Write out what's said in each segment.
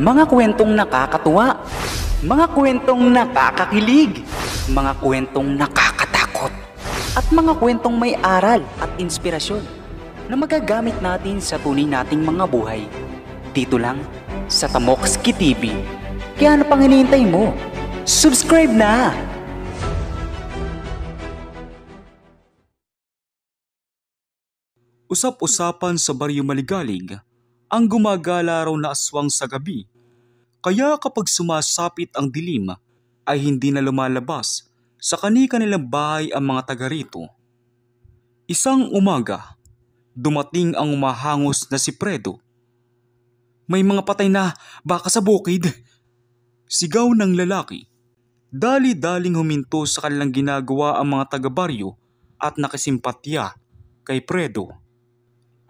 Mga kwentong nakakatuwa, mga kwentong nakakakilig, mga kwentong nakakatakot, at mga kwentong may aral at inspirasyon na magagamit natin sa tunay nating mga buhay. Dito lang sa Tamokski TV. Kaya ano pang hinihintay mo? Subscribe na! Usap-usapan sa Baryo Maligalig ang gumagala raw na aswang sa gabi. Kaya kapag sumasapit ang dilim ay hindi na lumalabas sa kani-kanilang bahay ang mga taga rito. Isang umaga, dumating ang umahangos na si Predo. May mga patay na baka sa bukid. Sigaw ng lalaki. Dali-daling huminto sa kanilang ginagawa ang mga taga-baryo at nakisimpatya kay Predo.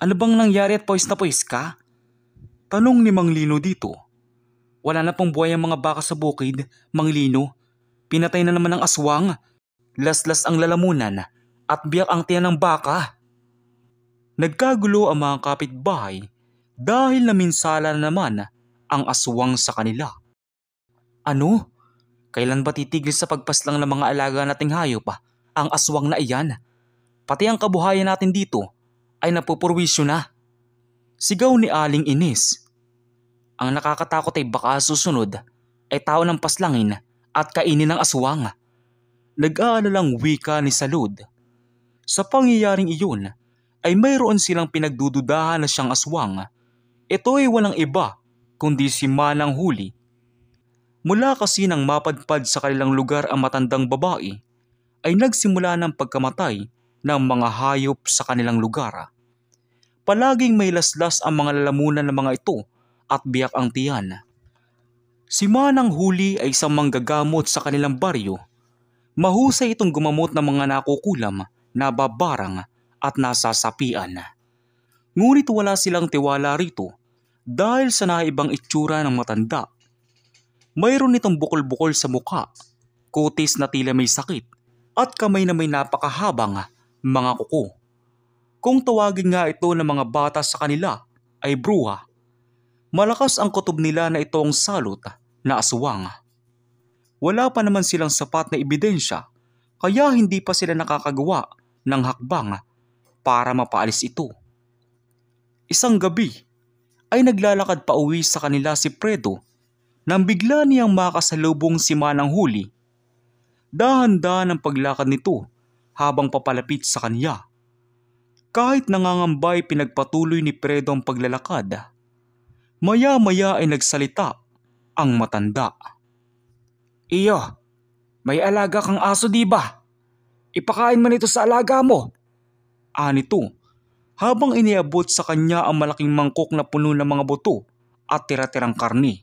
Ano bang nangyari at pois na pois ka? Tanong ni Mang Lino dito. Wala na pong buhay ang mga baka sa bukid, Mang Lino. Pinatay na naman ang aswang. Laslas ang lalamunan at biyak ang tiyan ng baka. Nagkagulo ang mga kapitbahay dahil naminsala na naman ang aswang sa kanila. Ano? Kailan ba titigil sa pagpaslang ng mga alaga nating hayop pa ang aswang na iyan? Pati ang kabuhayan natin dito ay napupurwisyo na. Sigaw ni Aling Ines. Ang nakakatakot ay baka susunod ay tao ng paslangin at kainin ng aswang. Nag-aalalang wika ni Salud. Sa pangyayaring iyon ay mayroon silang pinagdududahan na siyang aswang. Ito ay walang iba kundi si Manang Huli. Mula kasi nang mapadpad sa kanilang lugar ang matandang babae ay nagsimula ng pagkamatay ng mga hayop sa kanilang lugar. Palaging may laslas ang mga lalamunan ng mga ito at biyak ang tiyan. Si Manang Huli ay isang manggagamot sa kanilang baryo. Mahusay itong gumamot ng mga nakukulam, nababarang at nasasapian. Ngunit wala silang tiwala rito dahil sa naibang itsura ng matanda. Mayroon itong bukol-bukol sa muka, kutis na tila may sakit at kamay na may napakahabang mga kuko. Kung tawagin nga ito ng mga bata sa kanila ay bruha. Malakas ang kutob nila na itong salot na aswang. Wala pa naman silang sapat na ebidensya kaya hindi pa sila nakakagawa ng hakbang para mapaalis ito. Isang gabi ay naglalakad pa uwi sa kanila si Predo nang bigla niyang makasalubong si Manang Huli. Dahan-dahan ang paglakad nito habang papalapit sa kanya. Kahit nangangambay pinagpatuloy ni Fredo ang paglalakad. Maya-maya ay nagsalita ang matanda. Iyo, may alaga kang aso di ba? Ipakain mo nito sa alaga mo. Anito, habang iniabot sa kanya ang malaking mangkok na puno ng mga buto at tira-tirang karni.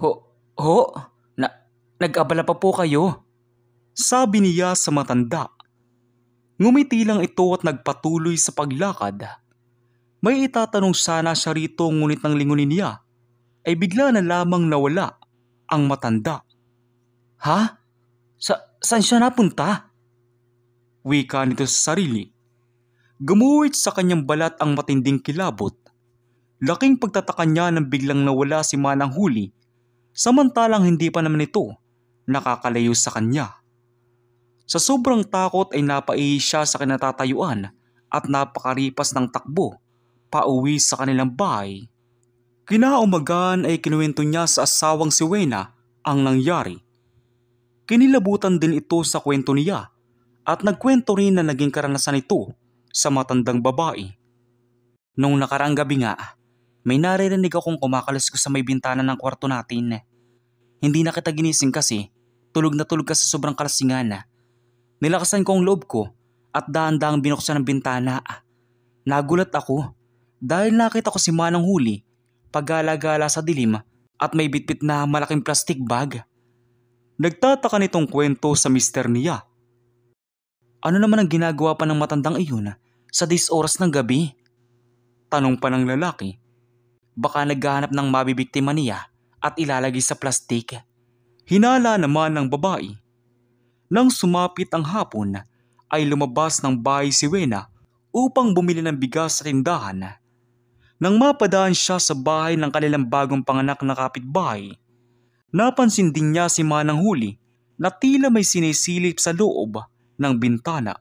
Ho, ho, na, nag-abala pa po kayo. Sabi niya sa matanda Ngumiti lang ito at nagpatuloy sa paglakad. May itatanong sana siya rito ngunit ang lingunin niya ay bigla na lamang nawala ang matanda. Ha? Sa saan siya napunta? Wika nito sa sarili. Gumuwit sa kanyang balat ang matinding kilabot. Laking pagtataka niya nang biglang nawala si Manang Huli samantalang hindi pa naman ito nakakalayo sa kanya. Sa sobrang takot ay napaihi siya sa kinatatayuan at napakaripas ng takbo pauwi sa kanilang bahay. Kinaumagan ay kinuwento niya sa asawang si Wena ang nangyari. Kinilabutan din ito sa kwento niya at nagkwento rin na naging karanasan ito sa matandang babae. Nung nakarang gabi nga, may naririnig akong kumakalas ko sa may bintana ng kwarto natin. Hindi na kita ginising kasi tulog na tulog ka sa sobrang kalasingan Nilakasan ko ang loob ko at dahan-dahang binuksan ang bintana. Nagulat ako dahil nakita ko si Manang Huli paggala sa dilim at may bitbit na malaking plastic bag. Nagtataka nitong kwento sa mister niya. Ano naman ang ginagawa pa ng matandang iyon sa 10 oras ng gabi? Tanong pa ng lalaki. Baka naghahanap ng mabibiktima niya at ilalagay sa plastik. Hinala naman ng babae nang sumapit ang hapon, ay lumabas ng bahay si Wena upang bumili ng bigas sa tindahan. Nang mapadaan siya sa bahay ng kanilang bagong panganak na kapitbahay, napansin din niya si Manang Huli na tila may sinisilip sa loob ng bintana.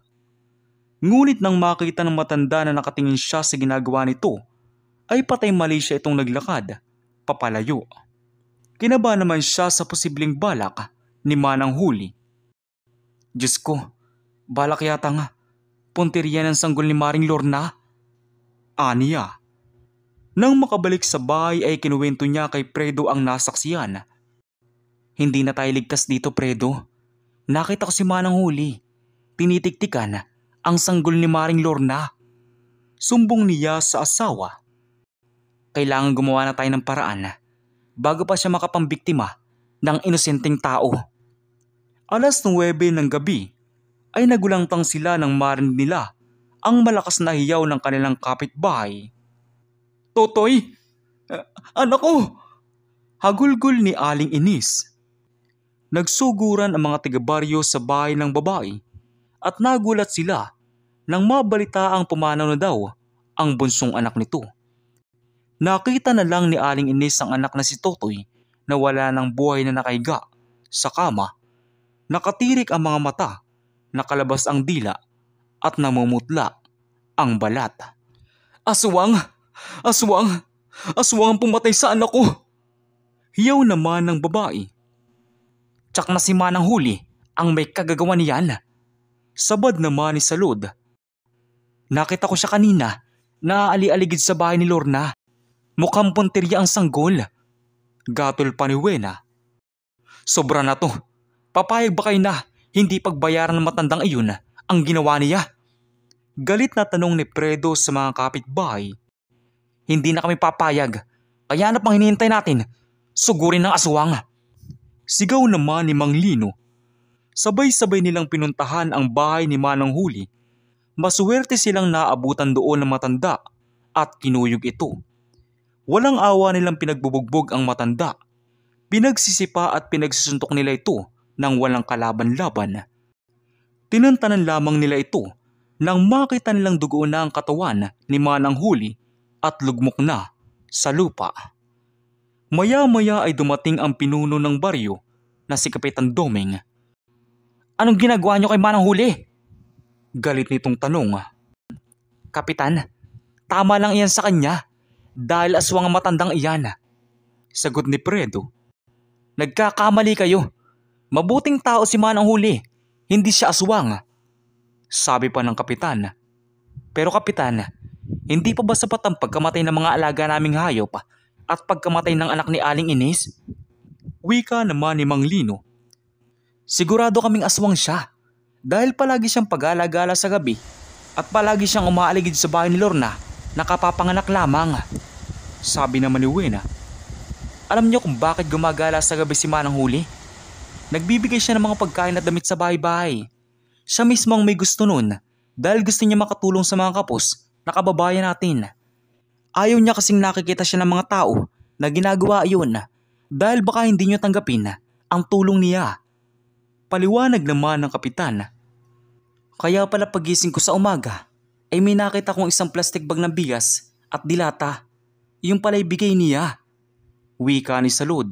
Ngunit nang makita ng matanda na nakatingin siya sa ginagawa nito, ay patay mali siya itong naglakad, papalayo. Kinaba naman siya sa posibleng balak ni Manang Huli Diyos ko, balak yata nga. Punteriya ng sanggol ni Maring Lorna. Aniya. Ah. Nang makabalik sa bahay ay kinuwento niya kay Predo ang nasaksiyan. Hindi na tayo ligtas dito Predo. Nakita ko si Manang Huli. Tinitiktikan ang sanggol ni Maring Lorna. Sumbong niya sa asawa. Kailangan gumawa na tayo ng paraan bago pa siya makapambiktima ng inosenteng tao. Alas 9 ng gabi ay nagulang sila ng marinig nila ang malakas na hiyaw ng kanilang kapitbahay. Totoy! Uh, anak ko! Hagulgul ni Aling Inis. Nagsuguran ang mga tigabaryo sa bahay ng babae at nagulat sila nang mabalita ang pumanaw na daw ang bunsong anak nito. Nakita na lang ni Aling Inis ang anak na si Totoy na wala ng buhay na nakahiga sa kama nakatirik ang mga mata, nakalabas ang dila, at namumutla ang balat. Aswang! Aswang! Aswang ang pumatay sa anak ko! Hiyaw naman ng babae. Tsak na si Manang Huli ang may kagagawa niyan. Sabad naman ni Salud. Nakita ko siya kanina na ali-aligid sa bahay ni Lorna. Mukhang punterya ang sanggol. Gatol pa ni Wena. Sobra na to. Papayag ba kayo na hindi pagbayaran ng matandang iyon ang ginawa niya? Galit na tanong ni Fredo sa mga kapitbahay. Hindi na kami papayag, kaya na ano pang hinihintay natin, sugurin ng aswang. Sigaw naman ni Mang Lino. Sabay-sabay nilang pinuntahan ang bahay ni Manang Huli. Masuwerte silang naabutan doon ng matanda at kinuyog ito. Walang awa nilang pinagbubugbog ang matanda. Pinagsisipa at pinagsusuntok nila ito ng walang kalaban-laban. Tinantanan lamang nila ito nang makita nilang dugo na ang katawan ni Manang Huli at lugmok na sa lupa. Maya-maya ay dumating ang pinuno ng baryo na si Kapitan Doming. Anong ginagawa niyo kay Manang Huli? Galit nitong tanong. Kapitan, tama lang iyan sa kanya dahil aswang ang matandang iyan. Sagot ni Predo. Nagkakamali kayo. Mabuting tao si Manang Huli, hindi siya aswang. Sabi pa ng kapitan. Pero kapitan, hindi pa ba sapat ang pagkamatay ng mga alaga naming hayop at pagkamatay ng anak ni Aling Ines? Wika naman ni Mang Lino. Sigurado kaming aswang siya dahil palagi siyang pag-alagala sa gabi at palagi siyang umaaligid sa bahay ni Lorna nakapapanganak lamang. Sabi naman ni Wena. Alam niyo kung bakit gumagala sa gabi si Manang Huli? Nagbibigay siya ng mga pagkain at damit sa bahay-bahay. Siya mismo ang may gusto nun dahil gusto niya makatulong sa mga kapos na kababayan natin. Ayaw niya kasing nakikita siya ng mga tao na ginagawa iyon dahil baka hindi niyo tanggapin ang tulong niya. Paliwanag naman ng kapitan. Kaya pala pagising ko sa umaga ay may nakita kong isang plastic bag ng bigas at dilata. Yung pala'y bigay niya. Wika ni Salud.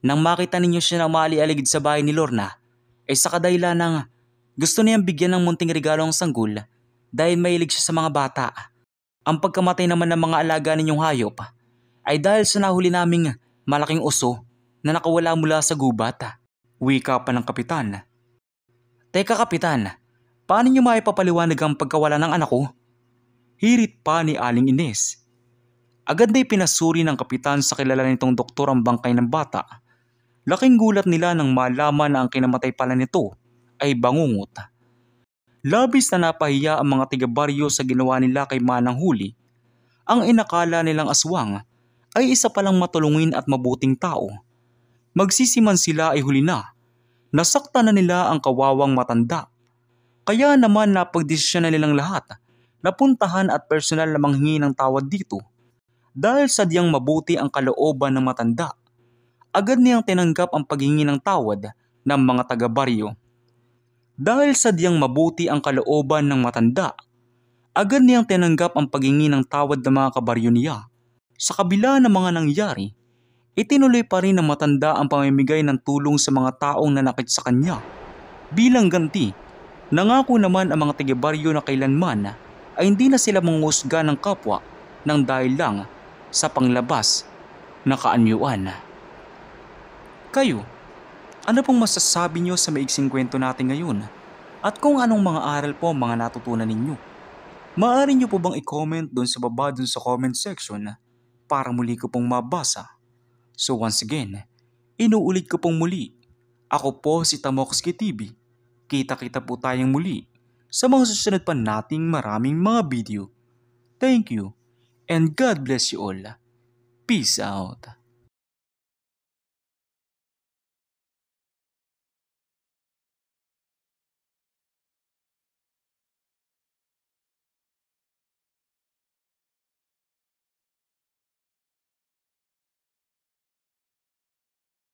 Nang makita ninyo siya na umaali-aligid sa bahay ni Lorna, ay sa kadayla ng gusto niyang bigyan ng munting regalo ang sanggol dahil mahilig siya sa mga bata. Ang pagkamatay naman ng mga alaga ninyong hayop ay dahil sa nahuli naming malaking uso na nakawala mula sa gubat. Wika pa ng kapitan. Teka kapitan, paano niyo maipapaliwanag ang pagkawala ng anak ko? Hirit pa ni Aling Ines. Agad na ipinasuri ng kapitan sa kilala nitong doktor ang bangkay ng bata Laking gulat nila nang malaman na ang kinamatay pala nito ay bangungot. Labis na napahiya ang mga tigabaryo sa ginawa nila kay Manang Huli. Ang inakala nilang aswang ay isa palang matulungin at mabuting tao. Magsisiman sila ay huli na. Nasakta na nila ang kawawang matanda. Kaya naman napagdesisyon na nilang lahat na puntahan at personal na manghingi ng tawad dito dahil sadyang mabuti ang kalooban ng matanda agad niyang tinanggap ang paghingi ng tawad ng mga taga-baryo. Dahil sadyang mabuti ang kalooban ng matanda, agad niyang tinanggap ang paghingi ng tawad ng mga kabaryo niya. Sa kabila ng mga nangyari, itinuloy pa rin ng matanda ang pamimigay ng tulong sa mga taong nanakit sa kanya. Bilang ganti, nangako naman ang mga taga-baryo na kailanman ay hindi na sila mangusga ng kapwa nang dahil lang sa panglabas na kaanyuan. Kayo, ano pong masasabi nyo sa maiksing kwento natin ngayon? At kung anong mga aral po ang mga natutunan ninyo? Maaari nyo po bang i-comment doon sa baba doon sa comment section para muli ko pong mabasa? So once again, inuulit ko pong muli. Ako po si Tamoxki TV. Kita-kita po tayong muli sa mga susunod pa nating maraming mga video. Thank you and God bless you all. Peace out.